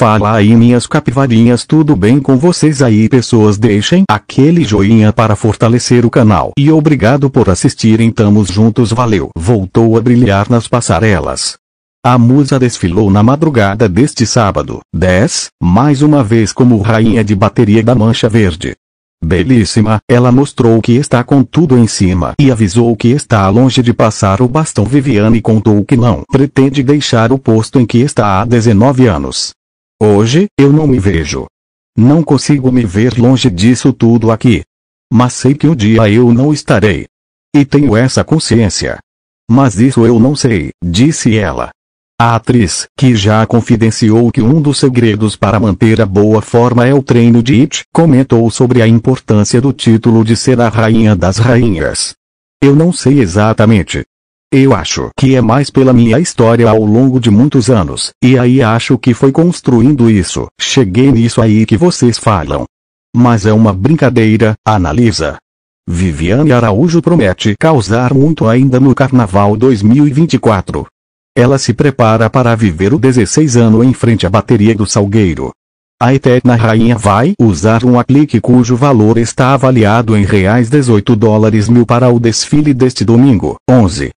Fala aí minhas capivarinhas tudo bem com vocês aí pessoas deixem aquele joinha para fortalecer o canal e obrigado por assistirem tamos juntos valeu. Voltou a brilhar nas passarelas. A musa desfilou na madrugada deste sábado, 10, mais uma vez como rainha de bateria da Mancha Verde. Belíssima, ela mostrou que está com tudo em cima e avisou que está longe de passar o bastão Viviane contou que não pretende deixar o posto em que está há 19 anos. Hoje, eu não me vejo. Não consigo me ver longe disso tudo aqui. Mas sei que um dia eu não estarei. E tenho essa consciência. Mas isso eu não sei, disse ela. A atriz, que já confidenciou que um dos segredos para manter a boa forma é o treino de It, comentou sobre a importância do título de ser a rainha das rainhas. Eu não sei exatamente, eu acho que é mais pela minha história ao longo de muitos anos, e aí acho que foi construindo isso, cheguei nisso aí que vocês falam. Mas é uma brincadeira, analisa. Viviane Araújo promete causar muito ainda no Carnaval 2024. Ela se prepara para viver o 16 ano em frente à bateria do Salgueiro. A eterna rainha vai usar um aplique cujo valor está avaliado em reais 18 dólares mil para o desfile deste domingo, 11,